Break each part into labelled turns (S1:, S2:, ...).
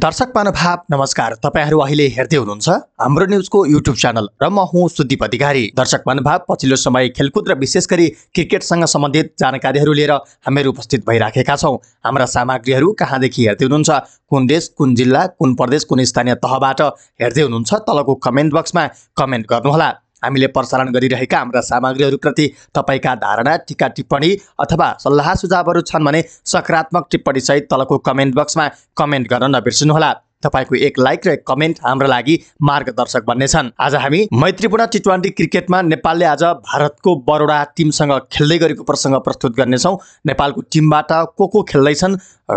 S1: दर्शक महानुभाव नमस्कार तपाईँहरू अहिले हेर्दै हुनुहुन्छ हाम्रो न्युजको युट्युब च्यानल र म हुँ सुदीप अधिकारी दर्शक महानुभाव पछिल्लो समय खेलकुद र विशेष गरी क्रिकेटसँग सम्बन्धित जानकारीहरू लिएर हामीहरू उपस्थित भइराखेका छौँ हाम्रा सामग्रीहरू कहाँदेखि हेर्दै हुनुहुन्छ कुन देश कुन जिल्ला कुन प्रदेश कुन स्थानीय तहबाट हेर्दै हुनुहुन्छ तलको कमेन्ट बक्समा कमेन्ट गर्नुहोला हामीले प्रसारण गरिरहेका हाम्रा सामग्रीहरूप्रति तपाईँका धारणा टिका टिप्पणी अथवा सल्लाह सुझावहरू छन् भने सकारात्मक टिप्पणीसहित तलको कमेन्ट बक्समा कमेन्ट गर्न नबिर्सिनुहोला तपाईँको एक लाइक र एक कमेन्ट हाम्रो लागि मार्गदर्शक बन्नेछन् आज हामी मैत्रीपूर्ण टी ट्वेन्टी क्रिकेटमा नेपालले आज भारतको बडोडा टिमसँग खेल्दै गरेको प्रसङ्ग प्रस्तुत गर्नेछौँ नेपालको टिमबाट को को खेल्दैछन्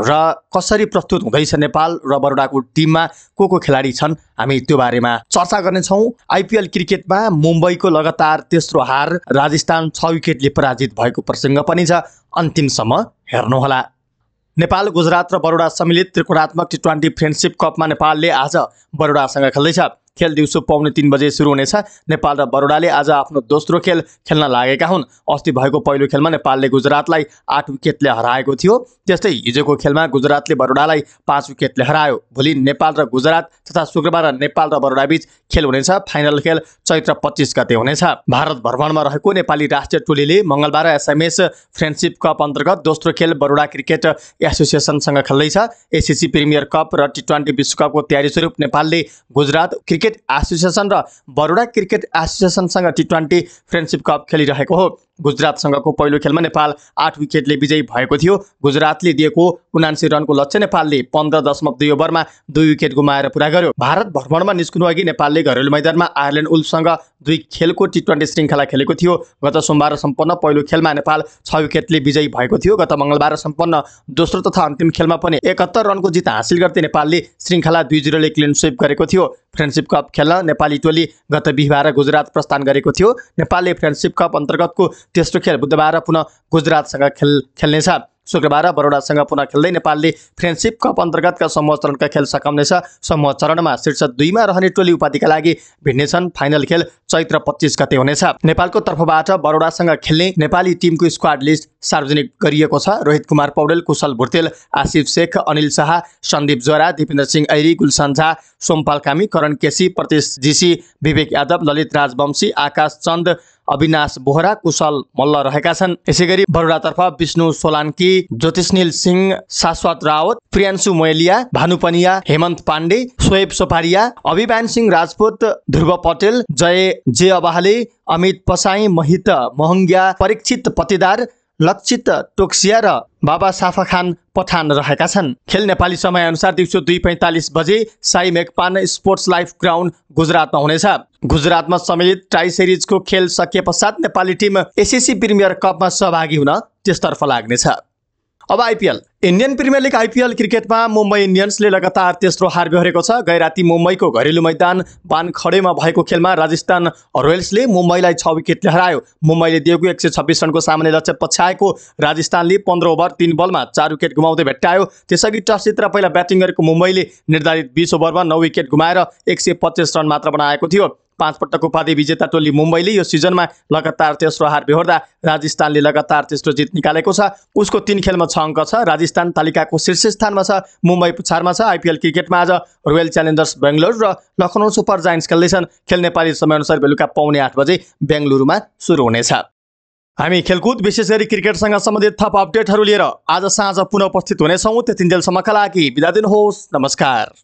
S1: र कसरी प्रस्तुत हुँदैछ नेपाल र बरोडाको टिममा को को खेलाडी छन् हामी त्यो बारेमा चर्चा गर्नेछौँ आइपिएल क्रिकेटमा मुम्बईको लगातार तेस्रो हार राजस्थान छ विकेटले पराजित भएको प्रसङ्ग पनि छ अन्तिमसम्म हेर्नुहोला नेपाल गुजरात र बडोडा सम्मिलित त्रिकोणात्मक टी ट्वेन्टी फ्रेन्डसिप कपमा नेपालले आज बडोडासँग खेल्दैछ खेल दिउँसो पाउने तिन बजे सुरु हुनेछ नेपाल र बरोडाले आज आफ्नो दोस्रो खेल खेल्न लागेका हुन् अस्ति भएको पहिलो खेलमा नेपालले गुजरातलाई आठ विकेटले हराएको थियो त्यस्तै हिजोको खेलमा गुजरातले बरोडालाई पाँच विकेटले हरायो भोलि नेपाल र गुजरात तथा शुक्रबार नेपाल र बरोडाबीच खेल हुनेछ फाइनल खेल चैत्र पच्चिस गते हुनेछ भारत भ्रमणमा रहेको नेपाली राष्ट्रिय टोलीले मङ्गलबार एसएमएस फ्रेन्डसिप कप अन्तर्गत दोस्रो खेल बरोडा क्रिकेट एसोसिएसनसँग खेल्दैछ एसिसी प्रिमियर कप र टी ट्वेन्टी विश्वकपको तयारी स्वरूप नेपालले गुजरात क्रिकेट क्रिकेट एसोसिएसन र बडा क्रिकेट एसोसिएसनसँग टी ट्वेन्टी फ्रेन्डसिप कप खेलिरहेको हो गुजरातसँगको पहिलो खेलमा नेपाल आठ विकेटले विजयी भएको थियो गुजरातले दिएको उनासी रनको लक्ष्य नेपालले पन्ध्र दशमलव दुई ओभरमा दुई विकेट गुमाएर पुरा गर्यो भारत भ्रमणमा निस्कनु अघि नेपालले घरेलु मैदानमा आयरल्यान्ड उल्फसँग दुई खेलको टी ट्वेन्टी श्रृङ्खला खेलेको थियो गत सोमबार सम्पन्न पहिलो खेलमा नेपाल छ विकेटले विजयी भएको थियो गत मङ्गलबार सम्पन्न दोस्रो तथा अन्तिम खेलमा पनि एकहत्तर रनको जित हासिल गर्दै नेपालले श्रृङ्खला दुई जिरोले क्लिन स्विप गरेको थियो फ्रेन्डसिप कप खेल्न नेपाली टोली गत बिहिबार गुजरात प्रस्थान गरेको थियो नेपालले फ्रेन्डसिप कप अन्तर्गतको तेस्रो खेल बुधबार पुनः गुजरातसँग खेल खेल्नेछ शुक्रबार बरोडासँग पुनः खेल्दै नेपालले फ्रेन्डसिप कप अन्तर्गतका समूह चरणका खेल सकाउनेछ समूह चरणमा शीर्ष दुईमा रहने टोली उपाधिका लागि भिड्नेछन् फाइनल खेल चैत्र पच्चिस गते हुनेछ नेपालको तर्फबाट बरोडासँग खेल्ने नेपाली टिमको स्क्वाड लिस्ट सार्वजनिक गरिएको छ रोहित कुमार पौडेल कुशल भुर्तेल आसिफ शेख अनिल शाह सन्दीप जोरा दिपेन्द्र सिंह ऐरी गुलसन झा सोमपाल कामी करण केसी प्रतेश जीसी विवेक यादव ललित राजवंशी आकाश चन्द अविनाश बोहरा कुशल मल्ल रहेका छन् यसै गरी बरुडातर्फ विष्णु सोलान्की ज्योतिषनील सिंह शाश्वत रावत प्रियांशु मोयलिया भानुपनिया हेमन्त पाण्डे सोएब सोपारिया अभिमान सिंह राजपूत ध्रुव पटेल जय जे अबाहले अमित पसाई महित महङ्ग्या परीक्षित पतिदार लक्षित टोक्सिया र बाबा साफा खान पठान रहेका छन् खेल नेपाली समयअनुसार दिउँसो दुई पैँतालिस बजे साई मेकपान स्पोर्ट्स लाइफ ग्राउन्ड गुजरातमा हुनेछ गुजरातमा सम्मिलित ट्राई सिरिजको खेल सकिए पश्चात नेपाली टिम एसिसी प्रिमियर कपमा सहभागी हुन त्यसतर्फ लाग्नेछ अब IPL Indian premier league IPL क्रिकेटमा मुम्बई इन्डियन्सले लगातार तेस्रो हार बेहोरेको छ गैराती मुम्बईको घरेलु मैदान बानखडेमा भएको खेलमा राजस्थान रोयल्सले मुम्बईलाई छ विकेटले हरायो मुम्बईले दिएको एक सय छब्बिस रनको सामान्य लक्ष्य पछ्याएको राजस्थानले पन्ध्र ओभर तिन बलमा चार विकेट गुमाउँदै भेट्टायो त्यसअघि टस पहिला ब्याटिङ गरेको मुम्बईले निर्धारित बिस ओभरमा नौ विकेट गुमाएर एक सय पच्चिस रन मात्र बनाएको थियो पाँच पटक उपाधि विजेता टोली मुम्बईले यो सिजनमा लगातार तेस्रो हार बेहोर्दा राजस्थानले लगातार तेस्रो जित निकालेको छ उसको तिन खेलमा छ अङ्क छ राजस्थान तालिकाको शीर्ष स्थानमा छ मुम्बई पुछारमा छ आइपिएल क्रिकेटमा आज रोयल च्यालेन्जर्स बेङ्गलोर र लखनऊ सुपर जायन्ट्स खेल्दैछन् खेल नेपाली समयअनुसार बेलुका पाउने आठ बजे बेङ्गलुरुमा सुरु हुनेछ हामी खेलकुद विशेष गरी क्रिकेटसँग सम्बन्धित थप अपडेटहरू लिएर आज साँझ पुनः उपस्थित हुनेछौँ त्यतिन्जेलसम्मका लागि बिदा दिनुहोस् नमस्कार